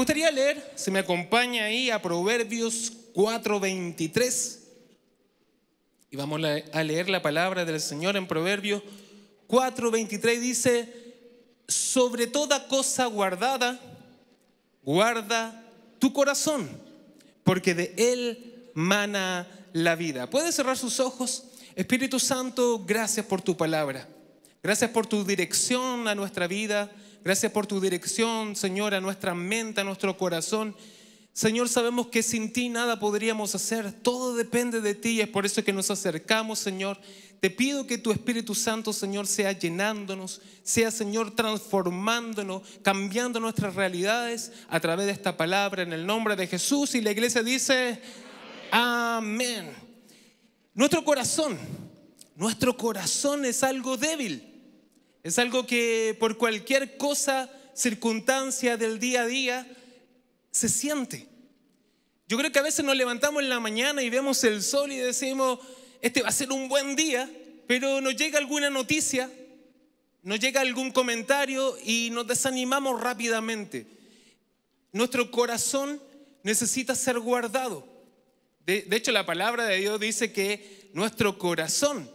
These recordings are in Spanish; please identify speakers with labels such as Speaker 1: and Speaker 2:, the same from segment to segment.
Speaker 1: gustaría leer, se me acompaña ahí a Proverbios 4:23. Y vamos a leer la palabra del Señor en Proverbios 4:23 dice, sobre toda cosa guardada, guarda tu corazón, porque de él mana la vida. Puede cerrar sus ojos. Espíritu Santo, gracias por tu palabra. Gracias por tu dirección a nuestra vida. Gracias por tu dirección, Señor, a nuestra mente, a nuestro corazón. Señor, sabemos que sin ti nada podríamos hacer. Todo depende de ti y es por eso que nos acercamos, Señor. Te pido que tu Espíritu Santo, Señor, sea llenándonos, sea, Señor, transformándonos, cambiando nuestras realidades a través de esta palabra en el nombre de Jesús. Y la iglesia dice, amén. amén. Nuestro corazón, nuestro corazón es algo débil. Es algo que por cualquier cosa, circunstancia del día a día, se siente. Yo creo que a veces nos levantamos en la mañana y vemos el sol y decimos, este va a ser un buen día, pero nos llega alguna noticia, nos llega algún comentario y nos desanimamos rápidamente. Nuestro corazón necesita ser guardado. De, de hecho, la palabra de Dios dice que nuestro corazón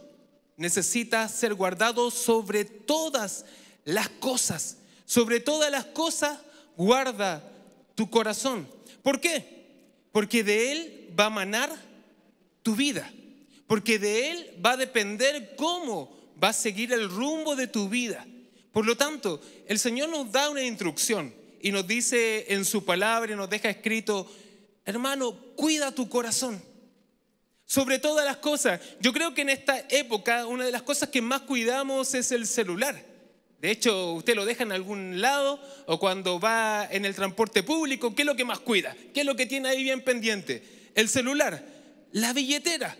Speaker 1: necesita ser guardado sobre todas las cosas. Sobre todas las cosas, guarda tu corazón. ¿Por qué? Porque de él va a manar tu vida. Porque de él va a depender cómo va a seguir el rumbo de tu vida. Por lo tanto, el Señor nos da una instrucción y nos dice en su palabra y nos deja escrito, hermano, cuida tu corazón sobre todas las cosas. Yo creo que en esta época una de las cosas que más cuidamos es el celular. De hecho, usted lo deja en algún lado o cuando va en el transporte público, ¿qué es lo que más cuida? ¿Qué es lo que tiene ahí bien pendiente? El celular, la billetera.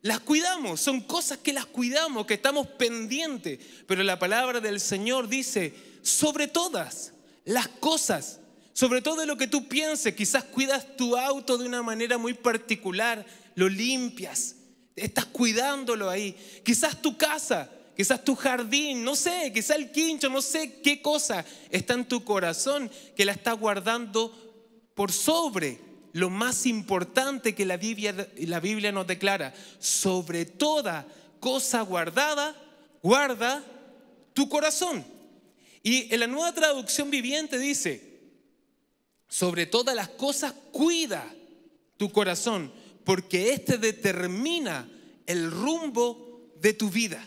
Speaker 1: Las cuidamos, son cosas que las cuidamos, que estamos pendientes. Pero la palabra del Señor dice, sobre todas las cosas, sobre todo lo que tú pienses, quizás cuidas tu auto de una manera muy particular, lo limpias, estás cuidándolo ahí. Quizás tu casa, quizás tu jardín, no sé, quizás el quincho, no sé qué cosa está en tu corazón que la estás guardando por sobre lo más importante que la Biblia, la Biblia nos declara. Sobre toda cosa guardada, guarda tu corazón. Y en la nueva traducción viviente dice, sobre todas las cosas, cuida tu corazón, porque este determina el rumbo de tu vida.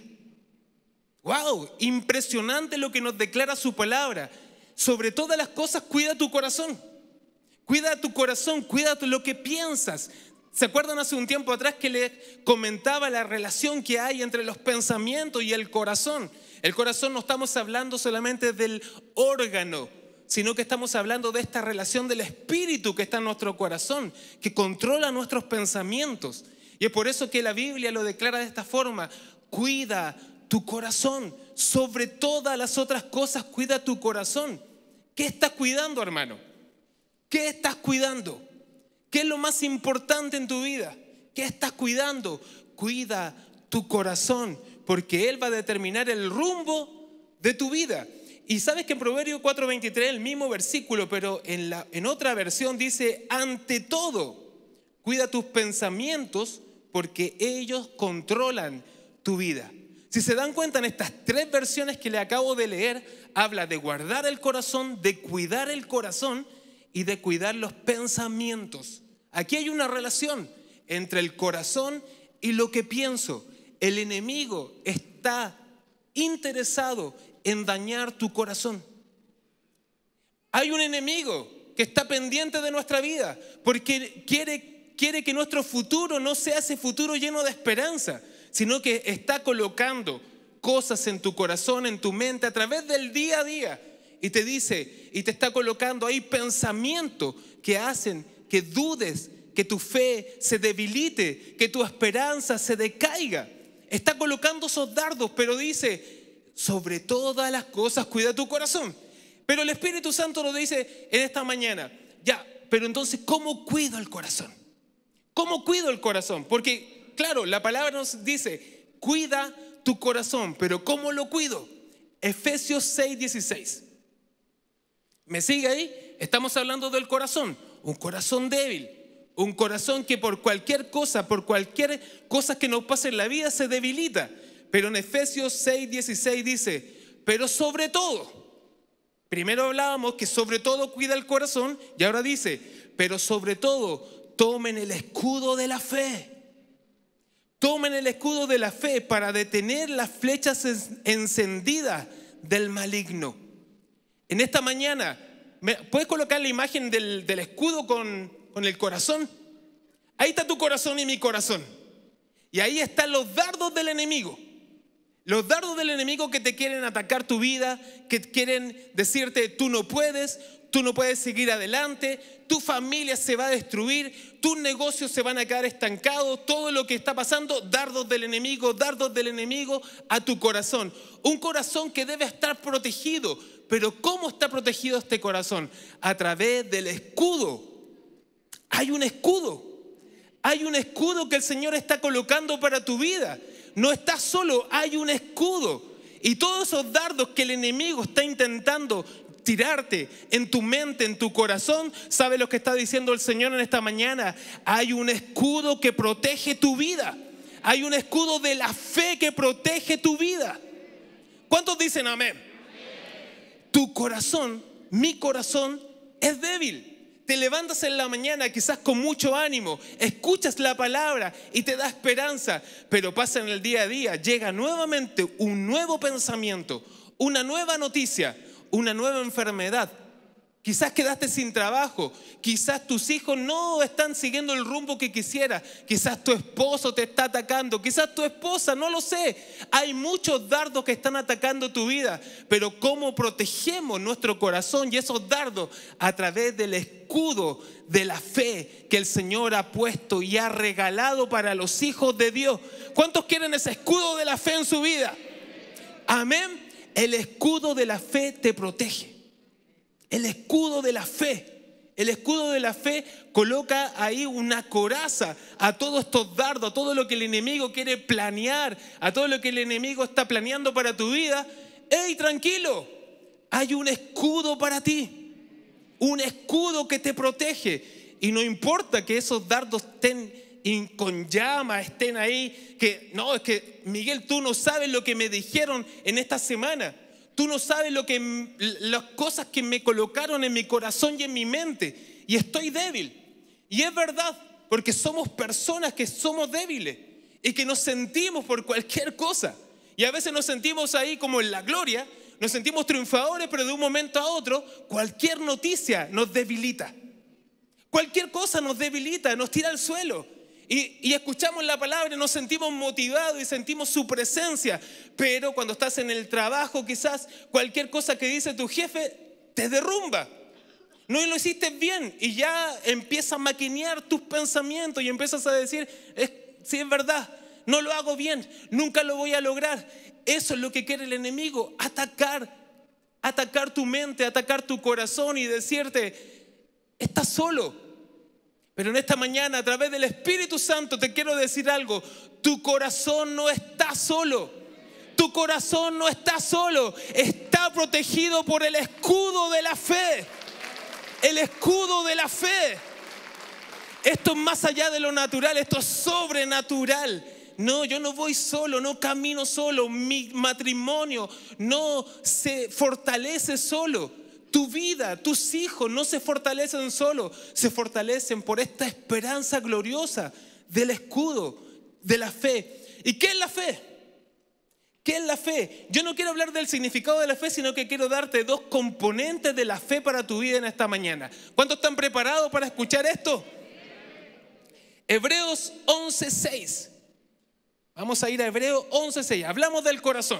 Speaker 1: ¡Wow! Impresionante lo que nos declara su palabra. Sobre todas las cosas, cuida tu corazón. Cuida tu corazón, cuida lo que piensas. ¿Se acuerdan hace un tiempo atrás que le comentaba la relación que hay entre los pensamientos y el corazón? El corazón no estamos hablando solamente del órgano, sino que estamos hablando de esta relación del Espíritu que está en nuestro corazón, que controla nuestros pensamientos. Y es por eso que la Biblia lo declara de esta forma, cuida tu corazón, sobre todas las otras cosas cuida tu corazón. ¿Qué estás cuidando, hermano? ¿Qué estás cuidando? ¿Qué es lo más importante en tu vida? ¿Qué estás cuidando? Cuida tu corazón, porque Él va a determinar el rumbo de tu vida. Y sabes que en Proverbio 4:23, el mismo versículo, pero en, la, en otra versión dice, ante todo, cuida tus pensamientos porque ellos controlan tu vida. Si se dan cuenta en estas tres versiones que le acabo de leer, habla de guardar el corazón, de cuidar el corazón y de cuidar los pensamientos. Aquí hay una relación entre el corazón y lo que pienso. El enemigo está interesado en dañar tu corazón. Hay un enemigo que está pendiente de nuestra vida porque quiere, quiere que nuestro futuro no sea ese futuro lleno de esperanza, sino que está colocando cosas en tu corazón, en tu mente, a través del día a día. Y te dice, y te está colocando hay pensamientos que hacen que dudes, que tu fe se debilite, que tu esperanza se decaiga. Está colocando esos dardos, pero dice, sobre todas las cosas cuida tu corazón. Pero el Espíritu Santo nos dice en esta mañana, ya, pero entonces, ¿cómo cuido el corazón? ¿Cómo cuido el corazón? Porque, claro, la palabra nos dice, cuida tu corazón, pero ¿cómo lo cuido? Efesios 6, 16. ¿Me sigue ahí? Estamos hablando del corazón, un corazón débil, un corazón que por cualquier cosa, por cualquier cosa que nos pase en la vida, se debilita. Pero en Efesios 6, 16 dice, pero sobre todo, primero hablábamos que sobre todo cuida el corazón y ahora dice, pero sobre todo tomen el escudo de la fe. Tomen el escudo de la fe para detener las flechas encendidas del maligno. En esta mañana, ¿puedes colocar la imagen del, escudo con, con el corazón? Ahí está tu corazón y mi corazón. Y ahí están los dardos del enemigo. Los dardos del enemigo que te quieren atacar tu vida, que quieren decirte, tú no puedes, tú no puedes seguir adelante, tu familia se va a destruir, tus negocios se van a quedar estancados, todo lo que está pasando, dardos del enemigo, dardos del enemigo a tu corazón. Un corazón que debe estar protegido, pero ¿cómo está protegido este corazón? A través del escudo. Hay un escudo, hay un escudo que el Señor está colocando para tu vida no estás solo, hay un escudo. Y todos esos dardos que el enemigo está intentando tirarte en tu mente, en tu corazón, ¿sabe lo que está diciendo el Señor en esta mañana? Hay un escudo que protege tu vida. Hay un escudo de la fe que protege tu vida. ¿Cuántos dicen amén? amén. Tu corazón, mi corazón, es débil te levantas en la mañana quizás con mucho ánimo, escuchas la palabra y te da esperanza, pero pasa en el día a día, llega nuevamente un nuevo pensamiento, una nueva noticia, una nueva enfermedad, Quizás quedaste sin trabajo, quizás tus hijos no están siguiendo el rumbo que quisieras, quizás tu esposo te está atacando, quizás tu esposa, no lo sé. Hay muchos dardos que están atacando tu vida, pero ¿cómo protegemos nuestro corazón y esos dardos? A través del escudo de la fe que el Señor ha puesto y ha regalado para los hijos de Dios. ¿Cuántos quieren ese escudo de la fe en su vida? Amén. El escudo de la fe te protege. El escudo de la fe. El escudo de la fe coloca ahí una coraza a todos estos dardos, a todo lo que el enemigo quiere planear, a todo lo que el enemigo está planeando para tu vida. ¡Ey, tranquilo! Hay un escudo para ti. Un escudo que te protege. Y no importa que esos dardos estén con llama estén ahí, que no, es que Miguel, tú no sabes lo que me dijeron en esta semana. Tú no sabes lo que, las cosas que me colocaron en mi corazón y en mi mente. Y estoy débil. Y es verdad, porque somos personas que somos débiles y que nos sentimos por cualquier cosa. Y a veces nos sentimos ahí como en la gloria, nos sentimos triunfadores, pero de un momento a otro cualquier noticia nos debilita. Cualquier cosa nos debilita, nos tira al suelo. Y, escuchamos la palabra, nos sentimos motivados y sentimos su presencia. Pero cuando estás en el trabajo, quizás cualquier cosa que dice tu jefe te derrumba. No lo hiciste bien y ya empiezas a maquinear tus pensamientos y empiezas a decir, es, es verdad, no lo hago bien, nunca lo voy a lograr. Eso es lo que quiere el enemigo, atacar, atacar tu mente, atacar tu corazón y decirte, estás solo, pero en esta mañana, a través del Espíritu Santo, te quiero decir algo. Tu corazón no está solo. Tu corazón no está solo. Está protegido por el escudo de la fe. El escudo de la fe. Esto es más allá de lo natural, esto es sobrenatural. No, yo no voy solo, no camino solo. Mi matrimonio no se fortalece solo tu vida, tus hijos no se fortalecen solo, se fortalecen por esta esperanza gloriosa del escudo, de la fe. ¿Y qué es la fe? ¿Qué es la fe? Yo no quiero hablar del significado de la fe, sino que quiero darte dos componentes de la fe para tu vida en esta mañana. ¿Cuántos están preparados para escuchar esto? Hebreos 11:6. Vamos a ir a Hebreos 11:6. Hablamos del corazón.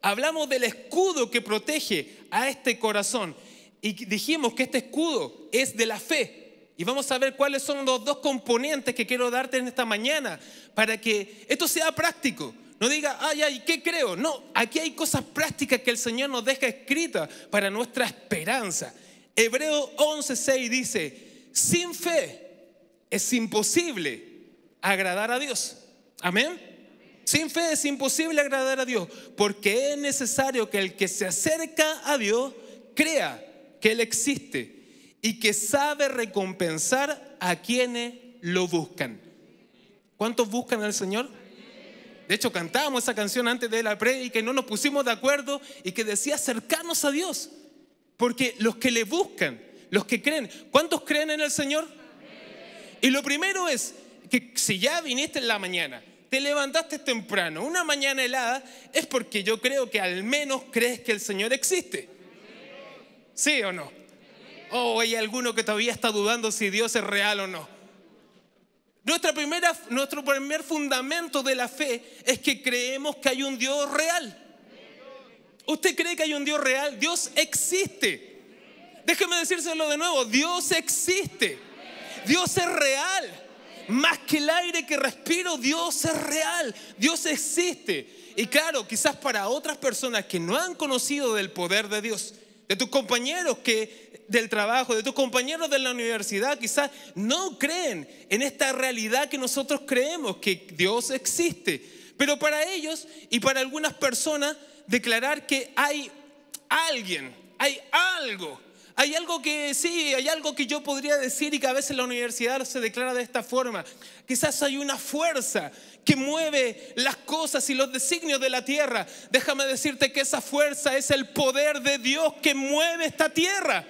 Speaker 1: Hablamos del escudo que protege a este corazón. Y dijimos que este escudo es de la fe. Y vamos a ver cuáles son los dos componentes que quiero darte en esta mañana para que esto sea práctico. No diga, ay, ay, ¿qué creo? No, aquí hay cosas prácticas que el Señor nos deja escritas para nuestra esperanza. Hebreo 11:6 dice, sin fe es imposible agradar a Dios. Amén. Sin fe es imposible agradar a Dios, porque es necesario que el que se acerca a Dios crea que Él existe y que sabe recompensar a quienes lo buscan. ¿Cuántos buscan al Señor? De hecho, cantábamos esa canción antes de la pre y que no nos pusimos de acuerdo y que decía acercarnos a Dios. Porque los que le buscan, los que creen, ¿cuántos creen en el Señor? Y lo primero es que si ya viniste en la mañana, te levantaste temprano, una mañana helada, es porque yo creo que al menos crees que el Señor existe. ¿Sí o no? ¿O oh, hay alguno que todavía está dudando si Dios es real o no? Nuestra primera, nuestro primer fundamento de la fe es que creemos que hay un Dios real. ¿Usted cree que hay un Dios real? Dios existe. Déjeme decírselo de nuevo, Dios existe. Dios es real. Más que el aire que respiro, Dios es real. Dios existe. Y claro, quizás para otras personas que no han conocido del poder de Dios, de tus compañeros que del trabajo, de tus compañeros de la universidad, quizás no creen en esta realidad que nosotros creemos, que Dios existe. Pero para ellos y para algunas personas, declarar que hay alguien, hay algo hay algo que sí, hay algo que yo podría decir y que a veces la universidad se declara de esta forma. Quizás hay una fuerza que mueve las cosas y los designios de la tierra. Déjame decirte que esa fuerza es el poder de Dios que mueve esta tierra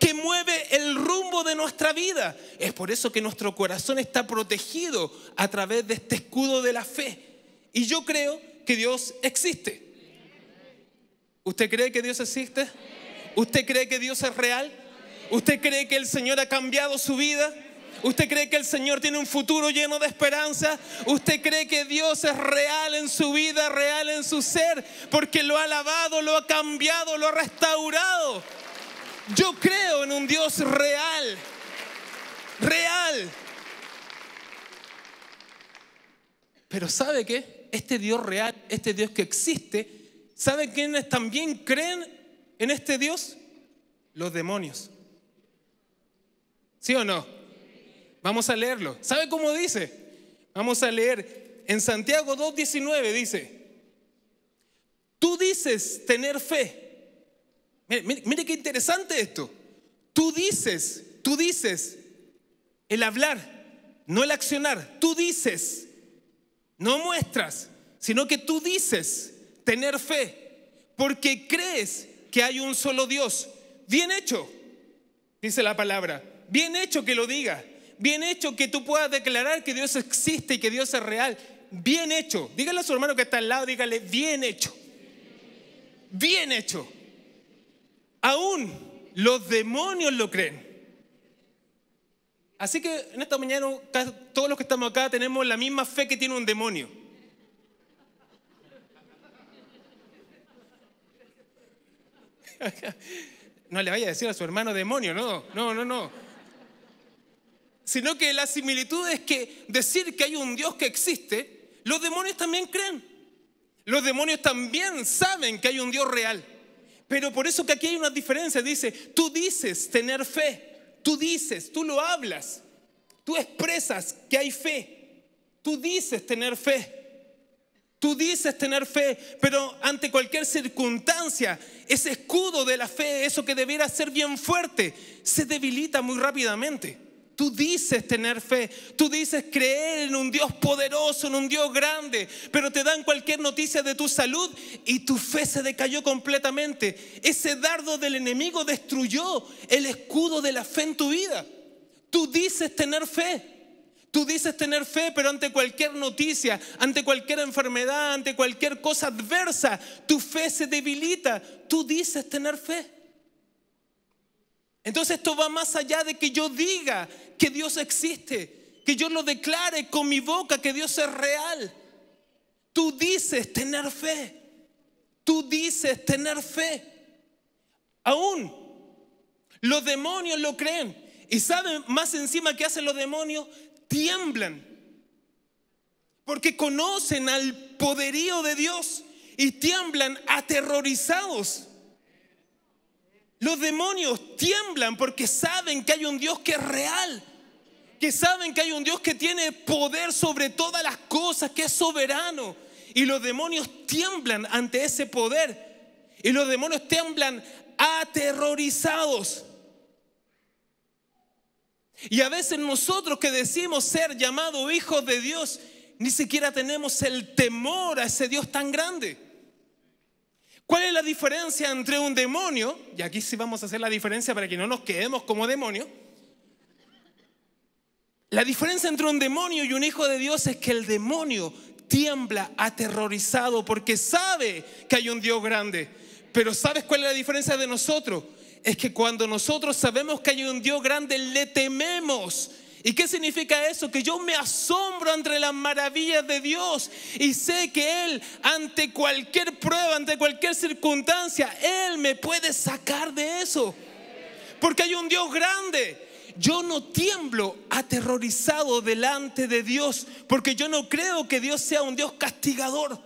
Speaker 1: que mueve el rumbo de nuestra vida. Es por eso que nuestro corazón está protegido a través de este escudo de la fe. Y yo creo que Dios existe. ¿Usted cree que Dios existe? ¿Usted cree que Dios es real? ¿Usted cree que el Señor ha cambiado su vida? ¿Usted cree que el Señor tiene un futuro lleno de esperanza? ¿Usted cree que Dios es real en su vida, real en su ser? Porque lo ha lavado, lo ha cambiado, lo ha restaurado. Yo creo en un Dios real. Real. Pero ¿sabe qué? Este Dios real, este Dios que existe, ¿sabe quiénes también creen en este Dios? Los demonios. ¿Sí o no? Vamos a leerlo. ¿Sabe cómo dice? Vamos a leer en Santiago 2.19 dice, tú dices tener fe. Mire, qué interesante esto. Tú dices, tú dices el hablar, no el accionar. Tú dices, no muestras, sino que tú dices tener fe, porque crees que hay un solo Dios. Bien hecho, dice la palabra. Bien hecho que lo diga Bien hecho que tú puedas declarar que Dios existe y que Dios es real. Bien hecho. Dígale a su hermano que está al lado, dígale, bien hecho. Bien hecho. Aún los demonios lo creen. Así que en esta mañana todos los que estamos acá tenemos la misma fe que tiene un demonio. no le vaya a decir a su hermano demonio, no, no, no, no. Sino que la similitud es que decir que hay un Dios que existe, los demonios también creen. Los demonios también saben que hay un Dios real. Pero por eso que aquí hay una diferencia. Dice, tú dices tener fe, tú dices, tú lo hablas, tú expresas que hay fe, tú dices tener fe. Tú dices tener fe, pero ante cualquier circunstancia, ese escudo de la fe, eso que debiera ser bien fuerte, se debilita muy rápidamente. Tú dices tener fe, tú dices creer en un Dios poderoso, en un Dios grande, pero te dan cualquier noticia de tu salud y tu fe se decayó completamente. Ese dardo del enemigo destruyó el escudo de la fe en tu vida. Tú dices tener fe, Tú dices tener fe, pero ante cualquier noticia, ante cualquier enfermedad, ante cualquier cosa adversa, tu fe se debilita. Tú dices tener fe. Entonces esto va más allá de que yo diga que Dios existe, que yo lo declare con mi boca, que Dios es real. Tú dices tener fe. Tú dices tener fe. Aún los demonios lo creen. Y saben más encima que hacen los demonios, tiemblan porque conocen al poderío de Dios y tiemblan aterrorizados. Los demonios tiemblan porque saben que hay un Dios que es real, que saben que hay un Dios que tiene poder sobre todas las cosas, que es soberano. Y los demonios tiemblan ante ese poder. Y los demonios tiemblan aterrorizados. Y a veces nosotros que decimos ser llamados hijos de Dios, ni siquiera tenemos el temor a ese Dios tan grande. ¿Cuál es la diferencia entre un demonio? Y aquí sí vamos a hacer la diferencia para que no nos quedemos como demonios. La diferencia entre un demonio y un hijo de Dios es que el demonio tiembla aterrorizado porque sabe que hay un Dios grande. Pero ¿sabes cuál es la diferencia de nosotros? es que cuando nosotros sabemos que hay un Dios grande, le tememos. ¿Y qué significa eso? Que yo me asombro ante las maravillas de Dios y sé que Él, ante cualquier prueba, ante cualquier circunstancia, Él me puede sacar de eso. Porque hay un Dios grande. Yo no tiemblo aterrorizado delante de Dios, porque yo no creo que Dios sea un Dios castigador.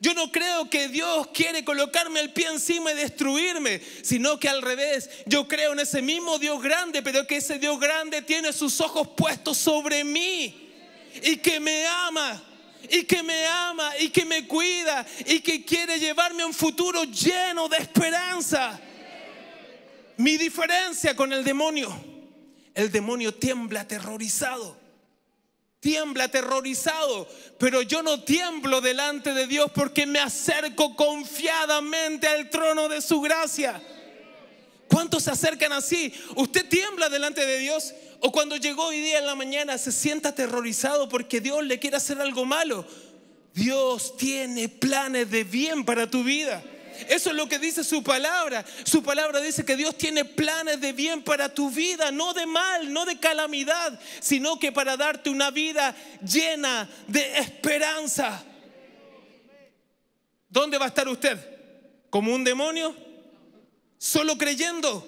Speaker 1: Yo no creo que Dios quiere colocarme el pie encima y destruirme, sino que al revés, yo creo en ese mismo Dios grande, pero que ese Dios grande tiene sus ojos puestos sobre mí y que me ama. Y que me ama y que me cuida y que quiere llevarme a un futuro lleno de esperanza. Mi diferencia con el demonio. El demonio tiembla aterrorizado tiembla aterrorizado, pero yo no tiemblo delante de Dios porque me acerco confiadamente al trono de su gracia. ¿Cuántos se acercan así? ¿Usted tiembla delante de Dios? ¿O cuando llegó hoy día en la mañana se sienta aterrorizado porque Dios le quiere hacer algo malo? Dios tiene planes de bien para tu vida. Eso es lo que dice su palabra. Su palabra dice que Dios tiene planes de bien para tu vida, no de mal, no de calamidad, sino que para darte una vida llena de esperanza. ¿Dónde va a estar usted? ¿Como un demonio? Solo creyendo,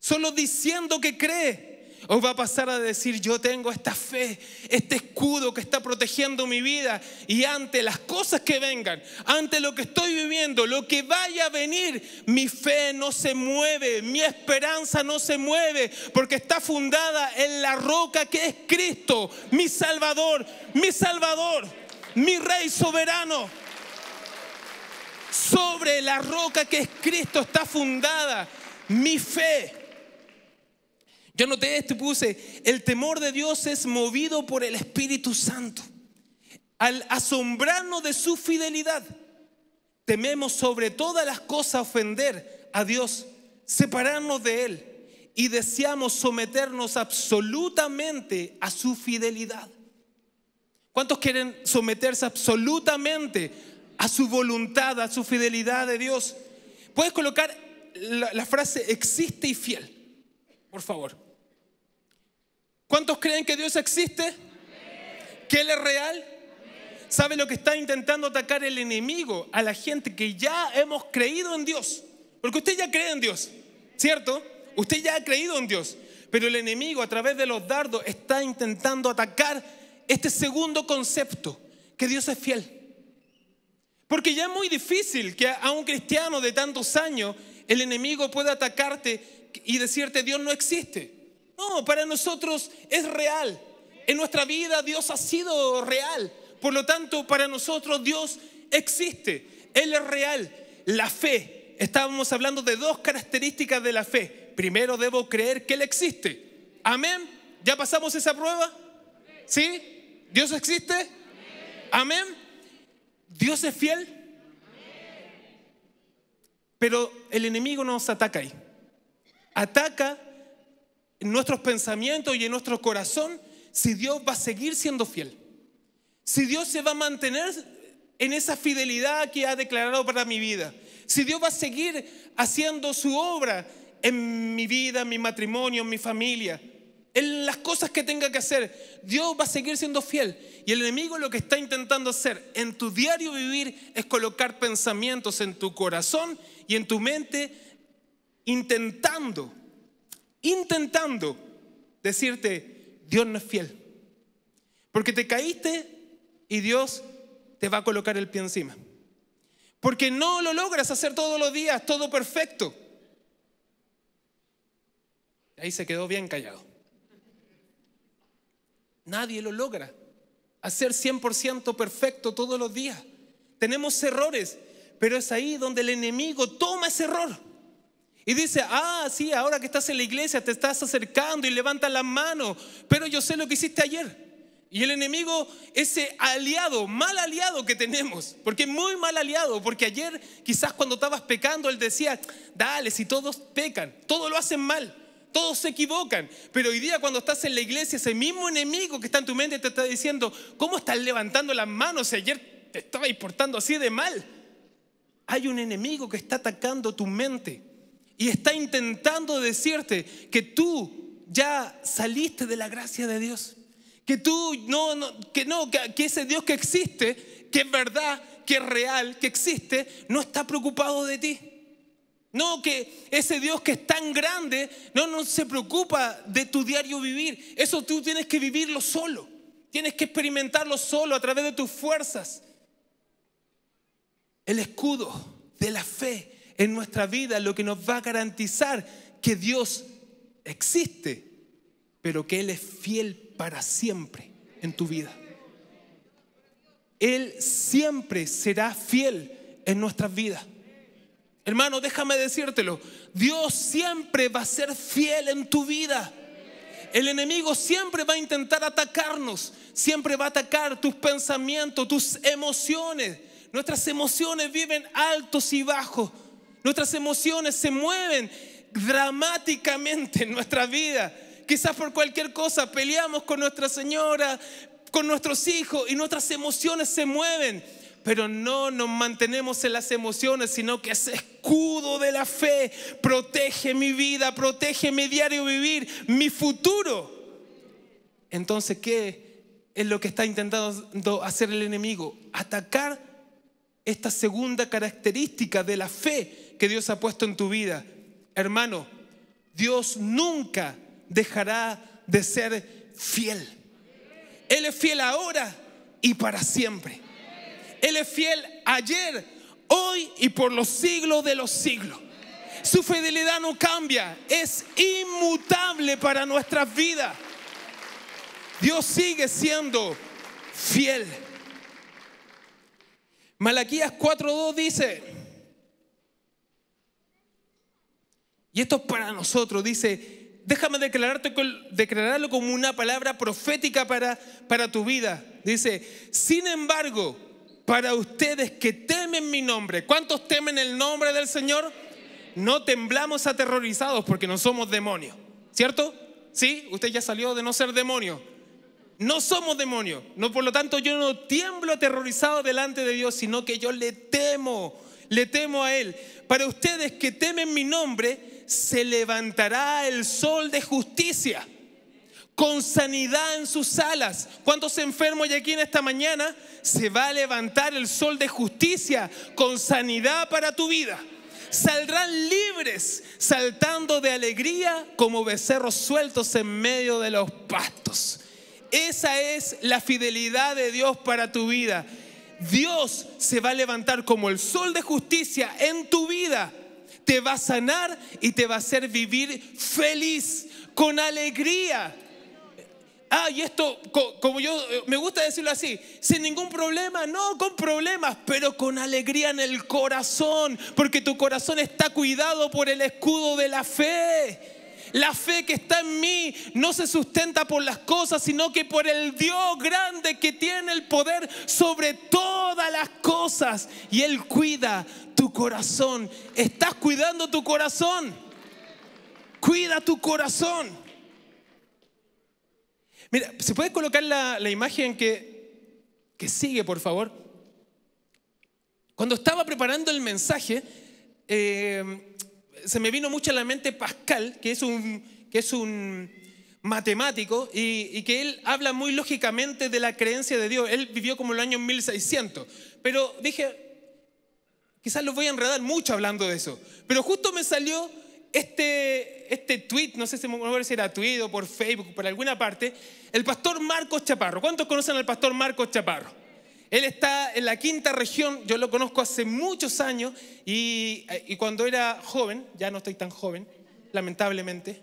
Speaker 1: solo diciendo que cree. Hoy va a pasar a decir, yo tengo esta fe, este escudo que está protegiendo mi vida y ante las cosas que vengan, ante lo que estoy viviendo, lo que vaya a venir, mi fe no se mueve, mi esperanza no se mueve, porque está fundada en la roca que es Cristo, mi Salvador, mi Salvador, mi Rey soberano. Sobre la roca que es Cristo está fundada mi fe. Yo noté esto y puse, el temor de Dios es movido por el Espíritu Santo. Al asombrarnos de su fidelidad, tememos sobre todas las cosas ofender a Dios, separarnos de Él y deseamos someternos absolutamente a su fidelidad. ¿Cuántos quieren someterse absolutamente a su voluntad, a su fidelidad de Dios? Puedes colocar la, la frase existe y fiel, por favor. ¿Cuántos creen que Dios existe? ¿Que Él es real? ¿Sabe lo que está intentando atacar el enemigo? A la gente que ya hemos creído en Dios. Porque usted ya cree en Dios, ¿cierto? Usted ya ha creído en Dios. Pero el enemigo a través de los dardos está intentando atacar este segundo concepto, que Dios es fiel. Porque ya es muy difícil que a un cristiano de tantos años el enemigo pueda atacarte y decirte Dios no existe para nosotros es real. En nuestra vida Dios ha sido real. Por lo tanto, para nosotros Dios existe. Él es real. La fe. Estábamos hablando de dos características de la fe. Primero debo creer que Él existe. Amén. ¿Ya pasamos esa prueba? ¿Sí? ¿Dios existe? Amén. ¿Dios es fiel? Pero el enemigo nos ataca ahí. Ataca en nuestros pensamientos y en nuestro corazón si Dios va a seguir siendo fiel. Si Dios se va a mantener en esa fidelidad que ha declarado para mi vida. Si Dios va a seguir haciendo su obra en mi vida, en mi matrimonio, en mi familia, en las cosas que tenga que hacer. Dios va a seguir siendo fiel. Y el enemigo lo que está intentando hacer en tu diario vivir es colocar pensamientos en tu corazón y en tu mente, intentando intentando decirte, Dios no es fiel. Porque te caíste y Dios te va a colocar el pie encima. Porque no lo logras hacer todos los días, todo perfecto. Ahí se quedó bien callado. Nadie lo logra. Hacer 100% perfecto todos los días. Tenemos errores, pero es ahí donde el enemigo toma ese error y dice, ah, sí, ahora que estás en la iglesia te estás acercando y levanta las manos, pero yo sé lo que hiciste ayer. Y el enemigo, ese aliado, mal aliado que tenemos, porque muy mal aliado, porque ayer quizás cuando estabas pecando, él decía, dale, si todos pecan, todos lo hacen mal, todos se equivocan, pero hoy día cuando estás en la iglesia, ese mismo enemigo que está en tu mente te está diciendo, ¿cómo estás levantando las manos si ayer te estabas portando así de mal? Hay un enemigo que está atacando tu mente y está intentando decirte que tú ya saliste de la gracia de Dios. Que tú no, que no, que, ese Dios que existe, que es verdad, que es real, que existe, no está preocupado de ti. No, que ese Dios que es tan grande, no, no se preocupa de tu diario vivir. Eso tú tienes que vivirlo solo. Tienes que experimentarlo solo a través de tus fuerzas. El escudo de la fe en nuestra vida lo que nos va a garantizar que Dios existe, pero que Él es fiel para siempre en tu vida. Él siempre será fiel en nuestras vidas. Hermano, déjame decírtelo. Dios siempre va a ser fiel en tu vida. El enemigo siempre va a intentar atacarnos, siempre va a atacar tus pensamientos, tus emociones. Nuestras emociones viven altos y bajos, Nuestras emociones se mueven dramáticamente en nuestra vida. Quizás por cualquier cosa peleamos con nuestra señora, con nuestros hijos y nuestras emociones se mueven. Pero no nos mantenemos en las emociones, sino que ese escudo de la fe protege mi vida, protege mi diario vivir, mi futuro. Entonces, ¿qué es lo que está intentando hacer el enemigo? Atacar esta segunda característica de la fe, que Dios ha puesto en tu vida, hermano, Dios nunca dejará de ser fiel. Él es fiel ahora y para siempre. Él es fiel ayer, hoy y por los siglos de los siglos. Su fidelidad no cambia, es inmutable para nuestras vidas. Dios sigue siendo fiel. Malaquías 4.2 dice, Y esto es para nosotros, dice, déjame declararte, declararlo como una palabra profética para, para tu vida. Dice, sin embargo, para ustedes que temen mi nombre, ¿cuántos temen el nombre del Señor? No temblamos aterrorizados porque no somos demonios, ¿cierto? Sí, usted ya salió de no ser demonio. No somos demonios, no por lo tanto yo no tiemblo aterrorizado delante de Dios, sino que yo le temo, le temo a él. Para ustedes que temen mi nombre, se levantará el sol de justicia con sanidad en sus alas. ¿Cuántos enfermos hay aquí en esta mañana? Se va a levantar el sol de justicia con sanidad para tu vida. Saldrán libres, saltando de alegría como becerros sueltos en medio de los pastos. Esa es la fidelidad de Dios para tu vida. Dios se va a levantar como el sol de justicia en tu vida te va a sanar y te va a hacer vivir feliz, con alegría. Ah, y esto, como yo, eh, me gusta decirlo así, sin ningún problema, no con problemas, pero con alegría en el corazón, porque tu corazón está cuidado por el escudo de la fe. La fe que está en mí no se sustenta por las cosas, sino que por el Dios grande que tiene el poder sobre todas las cosas. Y Él cuida tu corazón. Estás cuidando tu corazón. Cuida tu corazón. Mira, ¿se puede colocar la, imagen que, que sigue, por favor? Cuando estaba preparando el mensaje, eh, se me vino mucho a la mente Pascal, que es un, que es un matemático y, que él habla muy lógicamente de la creencia de Dios. Él vivió como el año 1600. Pero dije, quizás los voy a enredar mucho hablando de eso. Pero justo me salió este, este tweet, no sé si, si era tweet o por Facebook, por alguna parte, el pastor Marcos Chaparro. ¿Cuántos conocen al pastor Marcos Chaparro? Él está en la quinta región, yo lo conozco hace muchos años eh, y, cuando era joven, ya no estoy tan joven, lamentablemente,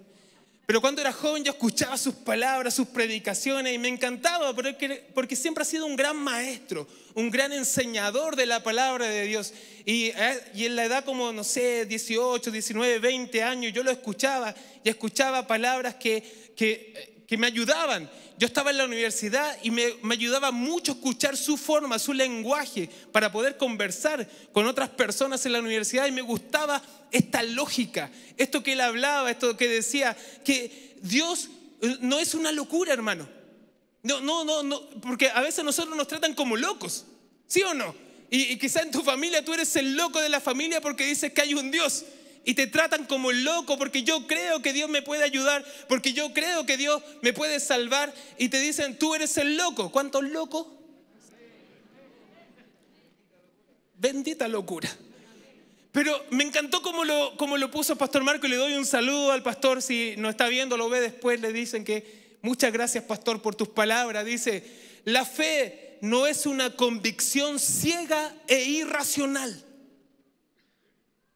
Speaker 1: pero cuando era joven yo escuchaba sus palabras, sus predicaciones y me encantaba porque, siempre ha sido un gran maestro, un gran enseñador de la palabra de Dios. Y, eh, en la edad como, no sé, 18, 19, 20 años, yo lo escuchaba y escuchaba palabras que eh, que me ayudaban. Yo estaba en la universidad y me, ayudaba mucho escuchar su forma, su lenguaje, para poder conversar con otras personas en la universidad y me gustaba esta lógica, esto que él hablaba, esto que decía, que Dios eh, no es una locura, hermano. No, no, no, no porque a veces nosotros nos tratan como locos, ¿sí o no? Y, y quizá en tu familia tú eres el loco de la familia porque dices que hay un Dios y te tratan como el loco porque yo creo que Dios me puede ayudar, porque yo creo que Dios me puede salvar y te dicen, tú eres el loco. ¿Cuántos locos? Bendita locura. Pero me encantó como lo, como lo puso Pastor Marco y le doy un saludo al pastor. Si no está viendo, lo ve después, le dicen que muchas gracias, pastor, por tus palabras. Dice, la fe no es una convicción ciega e irracional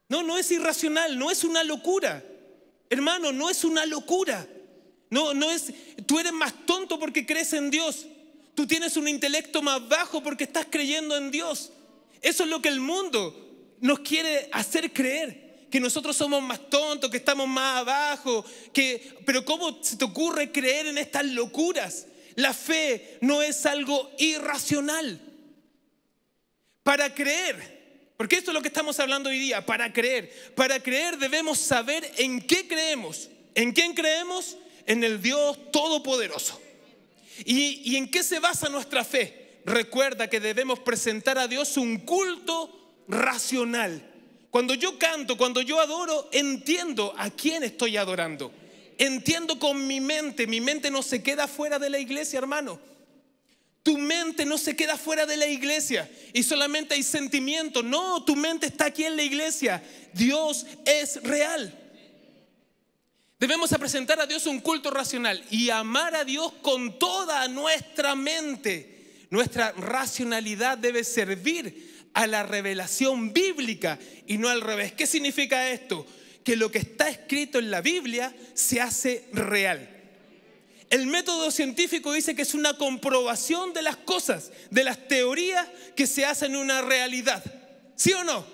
Speaker 1: no, no es irracional, no es una locura. Hermano, no es una locura. No, no es, tú eres más tonto porque crees en Dios. Tú tienes un intelecto más bajo porque estás creyendo en Dios. Eso es lo que el mundo nos quiere hacer creer. Que nosotros somos más tontos, que estamos más abajo. Que, pero ¿cómo se te ocurre creer en estas locuras? La fe no es algo irracional. Para creer porque esto es lo que estamos hablando hoy día, para creer. Para creer debemos saber en qué creemos. ¿En quién creemos? En el Dios Todopoderoso. ¿Y, y en qué se basa nuestra fe? Recuerda que debemos presentar a Dios un culto racional. Cuando yo canto, cuando yo adoro, entiendo a quién estoy adorando. Entiendo con mi mente. Mi mente no se queda fuera de la iglesia, hermano. Tu mente no se queda fuera de la iglesia y solamente hay sentimiento. No, tu mente está aquí en la iglesia. Dios es real. Debemos presentar a Dios un culto racional y amar a Dios con toda nuestra mente. Nuestra racionalidad debe servir a la revelación bíblica y no al revés. ¿Qué significa esto? Que lo que está escrito en la Biblia se hace real. El método científico dice que es una comprobación de las cosas, de las teorías que se hacen una realidad. ¿Sí o no?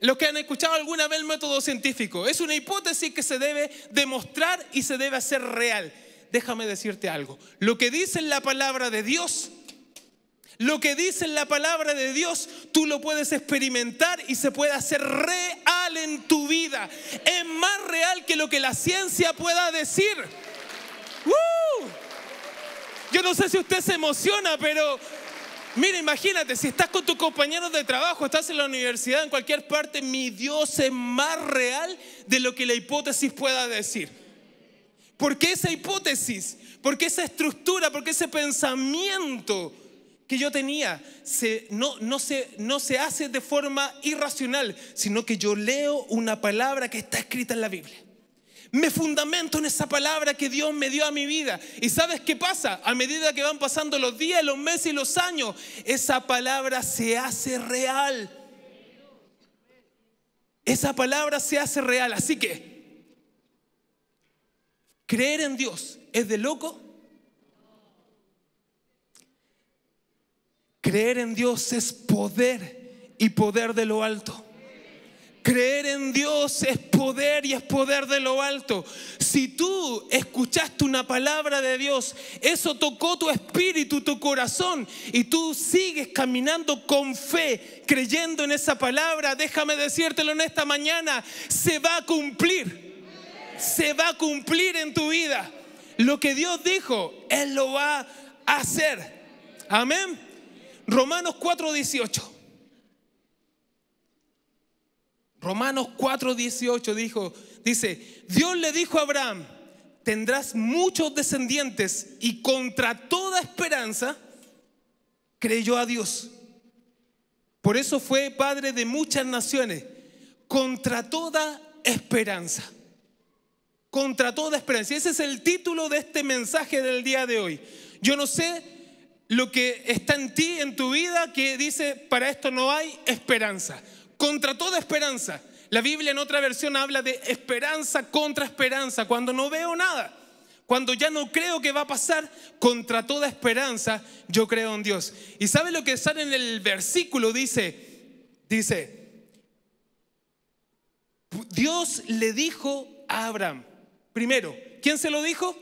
Speaker 1: Los que han escuchado alguna vez el método científico, es una hipótesis que se debe demostrar y se debe hacer real. Déjame decirte algo. Lo que dice la palabra de Dios lo que dice la palabra de Dios, tú lo puedes experimentar y se puede hacer real en tu vida. Es más real que lo que la ciencia pueda decir. Yo no sé si usted se emociona, pero mira, imagínate, si estás con tus compañeros de trabajo, estás en la universidad, en cualquier parte, mi Dios es más real de lo que la hipótesis pueda decir. Porque esa hipótesis, porque esa estructura, porque ese pensamiento que yo tenía no se hace de forma irracional, sino que yo leo una palabra que está escrita en la Biblia me fundamento en esa palabra que Dios me dio a mi vida. ¿Y sabes qué pasa? A medida que van pasando los días, los meses y los años, esa palabra se hace real. Esa palabra se hace real. Así que, creer en Dios es de loco. Creer en Dios es poder y poder de lo alto. Creer en Dios es poder y es poder de lo alto. Si tú escuchaste una palabra de Dios, eso tocó tu espíritu, tu corazón, y tú sigues caminando con fe, creyendo en esa palabra, déjame decírtelo en esta mañana, se va a cumplir. Se va a cumplir en tu vida. Lo que Dios dijo, Él lo va a hacer. Amén. Romanos 4:18. Romanos 4:18 dijo, dice, Dios le dijo a Abraham, tendrás muchos descendientes y contra toda esperanza creyó a Dios. Por eso fue padre de muchas naciones, contra toda esperanza. Contra toda esperanza. ese es el título de este mensaje del día de hoy. Yo no sé lo que está en ti, en tu vida, que dice, para esto no hay esperanza contra toda esperanza. La Biblia en otra versión habla de esperanza contra esperanza, cuando no veo nada, cuando ya no creo que va a pasar, contra toda esperanza yo creo en Dios. ¿Y sabe lo que sale en el versículo? Dice, dice, Dios le dijo a Abraham, primero, ¿quién se lo dijo?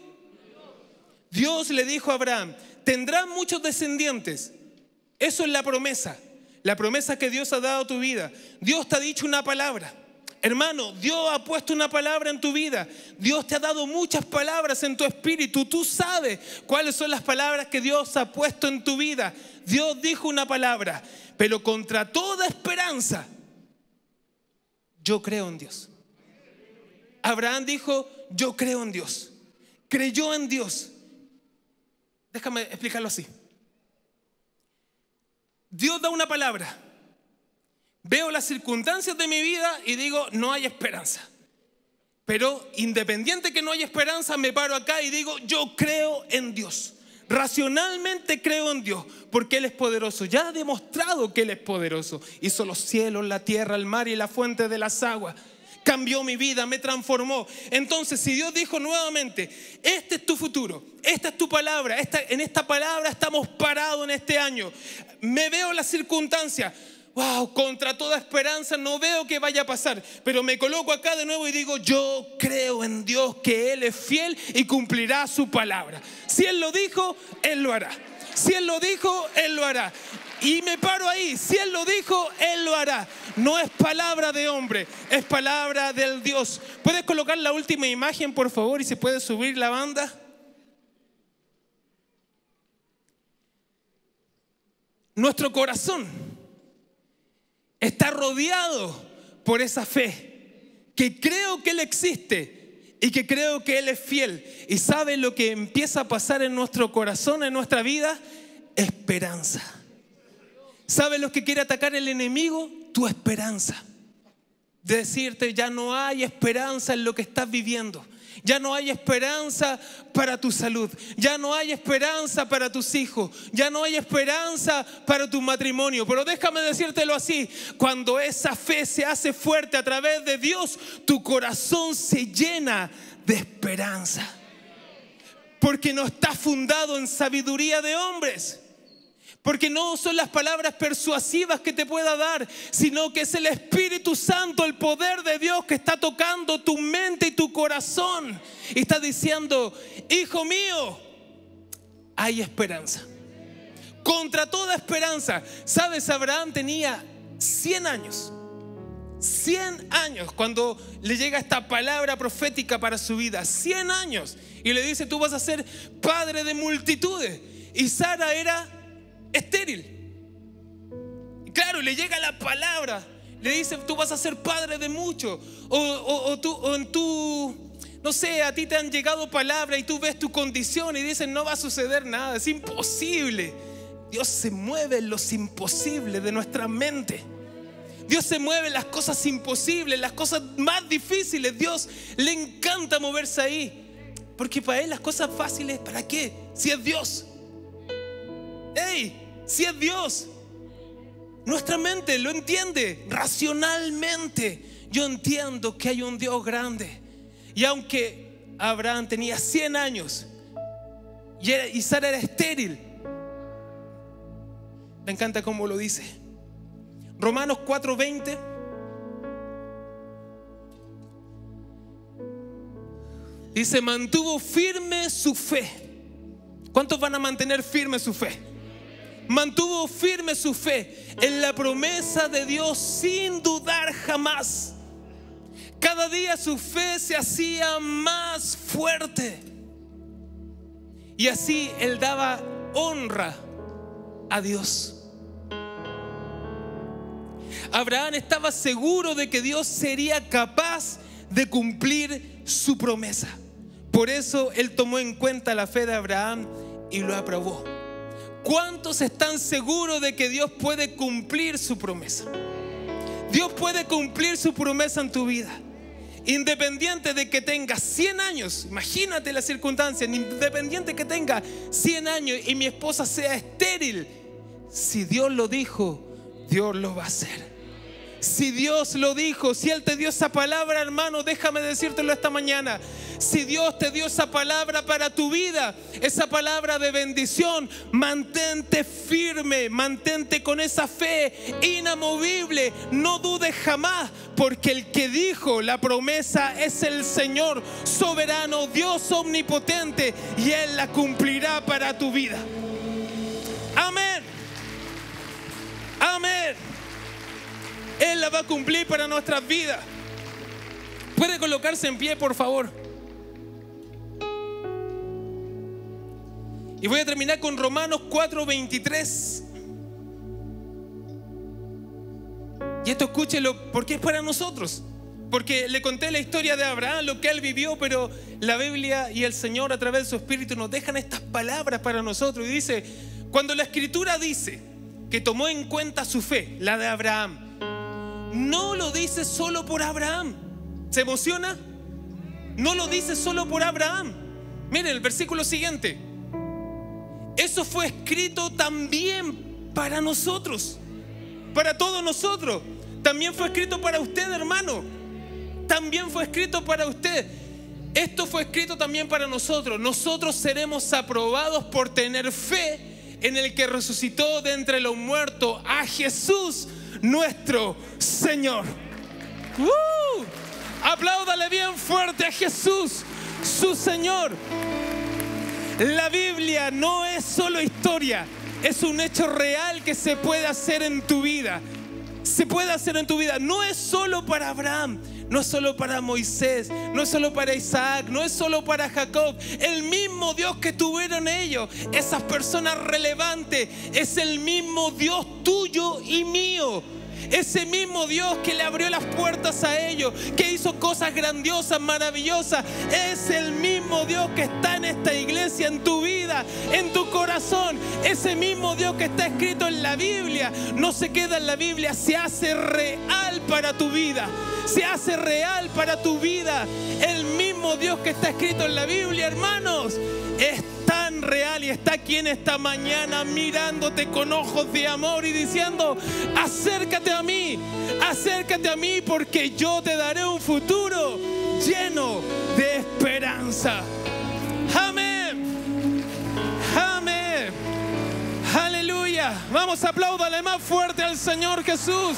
Speaker 1: Dios le dijo a Abraham, Tendrá muchos descendientes. Eso es la promesa la promesa que Dios ha dado a tu vida. Dios te ha dicho una palabra. Hermano, Dios ha puesto una palabra en tu vida. Dios te ha dado muchas palabras en tu espíritu. Tú sabes cuáles son las palabras que Dios ha puesto en tu vida. Dios dijo una palabra, pero contra toda esperanza, yo creo en Dios. Abraham dijo, yo creo en Dios. Creyó en Dios. Déjame explicarlo así. Dios da una palabra. Veo las circunstancias de mi vida y digo, no hay esperanza. Pero independiente que no haya esperanza, me paro acá y digo, yo creo en Dios. Racionalmente creo en Dios, porque Él es poderoso. Ya ha demostrado que Él es poderoso. Hizo los cielos, la tierra, el mar y la fuente de las aguas cambió mi vida, me transformó. Entonces, si Dios dijo nuevamente, este es tu futuro, esta es tu palabra, en esta palabra estamos parados en este año, me veo la circunstancia, Wow, contra toda esperanza, no veo que vaya a pasar, pero me coloco acá de nuevo y digo, yo creo en Dios que Él es fiel y cumplirá su palabra. Si Él lo dijo, Él lo hará. Si Él lo dijo, Él lo hará. Y me paro ahí. Si Él lo dijo, Él lo hará. No es palabra de hombre, es palabra del Dios. ¿Puedes colocar la última imagen, por favor? Y se puede subir la banda. Nuestro corazón está rodeado por esa fe, que creo que Él existe y que creo que Él es fiel. Y sabe lo que empieza a pasar en nuestro corazón, en nuestra vida, esperanza. ¿Sabes lo que quiere atacar el enemigo? Tu esperanza. decirte, ya no hay esperanza en lo que estás viviendo. Ya no hay esperanza para tu salud. Ya no hay esperanza para tus hijos. Ya no hay esperanza para tu matrimonio. Pero déjame decírtelo así. Cuando esa fe se hace fuerte a través de Dios, tu corazón se llena de esperanza. Porque no está fundado en sabiduría de hombres porque no son las palabras persuasivas que te pueda dar, sino que es el Espíritu Santo, el poder de Dios que está tocando tu mente y tu corazón. Y está diciendo, hijo mío, hay esperanza. Contra toda esperanza. Sabes, Abraham tenía 100 años. 100 años cuando le llega esta palabra profética para su vida. 100 años. Y le dice, tú vas a ser padre de multitudes. Y Sara era estéril. Claro, le llega la palabra, le dice, tú vas a ser padre de mucho o, tú, en tu, no sé, a ti te han llegado palabras y tú ves tu condición y dices no va a suceder nada, es imposible. Dios se mueve en los imposibles de nuestra mente. Dios se mueve en las cosas imposibles, las cosas más difíciles. Dios le encanta moverse ahí. Porque para Él las cosas fáciles, ¿para qué? Si es Dios. hey si es Dios, nuestra mente lo entiende racionalmente. Yo entiendo que hay un Dios grande. Y aunque Abraham tenía 100 años y Sara era estéril, me encanta cómo lo dice. Romanos 4:20. Dice, mantuvo firme su fe. ¿Cuántos van a mantener firme su fe? mantuvo firme su fe en la promesa de Dios sin dudar jamás. Cada día su fe se hacía más fuerte. Y así él daba honra a Dios. Abraham estaba seguro de que Dios sería capaz de cumplir su promesa. Por eso él tomó en cuenta la fe de Abraham y lo aprobó. ¿Cuántos están seguros de que Dios puede cumplir su promesa? Dios puede cumplir su promesa en tu vida. Independiente de que tengas 100 años, imagínate la circunstancia, independiente que tenga 100 años y mi esposa sea estéril, si Dios lo dijo, Dios lo va a hacer. Si Dios lo dijo, si Él te dio esa palabra, hermano, déjame decírtelo esta mañana. Si Dios te dio esa palabra para tu vida, esa palabra de bendición, mantente firme, mantente con esa fe inamovible. No dudes jamás, porque el que dijo la promesa es el Señor, soberano, Dios omnipotente, y Él la cumplirá para tu vida. Amén. Amén. Él la va a cumplir para nuestras vidas. ¿Puede colocarse en pie, por favor? Y voy a terminar con Romanos 4:23. Y esto escúchelo porque es para nosotros. Porque le conté la historia de Abraham, lo que él vivió, pero la Biblia y el Señor a través de su Espíritu nos dejan estas palabras para nosotros. Y dice, cuando la Escritura dice que tomó en cuenta su fe, la de Abraham, no lo dice solo por Abraham. ¿Se emociona? No lo dice solo por Abraham. Miren el versículo siguiente. Eso fue escrito también para nosotros, para todos nosotros. También fue escrito para usted, hermano. También fue escrito para usted. Esto fue escrito también para nosotros. Nosotros seremos aprobados por tener fe en el que resucitó de entre los muertos a Jesús nuestro Señor. ¡Uh! Apláudale bien fuerte a Jesús, su Señor. La Biblia no es solo historia, es un hecho real que se puede hacer en tu vida. Se puede hacer en tu vida. No es solo para Abraham no es solo para Moisés, no es solo para Isaac, no es solo para Jacob. El mismo Dios que tuvieron ellos, esas personas relevantes, es el mismo Dios tuyo y mío. Ese mismo Dios que le abrió las puertas a ellos, que hizo cosas grandiosas, maravillosas, es el mismo Dios que está en esta iglesia, en tu vida, en tu corazón. Ese mismo Dios que está escrito en la Biblia, no se queda en la Biblia, se hace real para tu vida. Se hace real para tu vida. El mismo Dios que está escrito en la Biblia, hermanos es tan real y está aquí en esta mañana mirándote con ojos de amor y diciendo, acércate a mí, acércate a mí porque yo te daré un futuro lleno de esperanza. Amén. Amén. Aleluya. Vamos, apláudale más fuerte al Señor Jesús.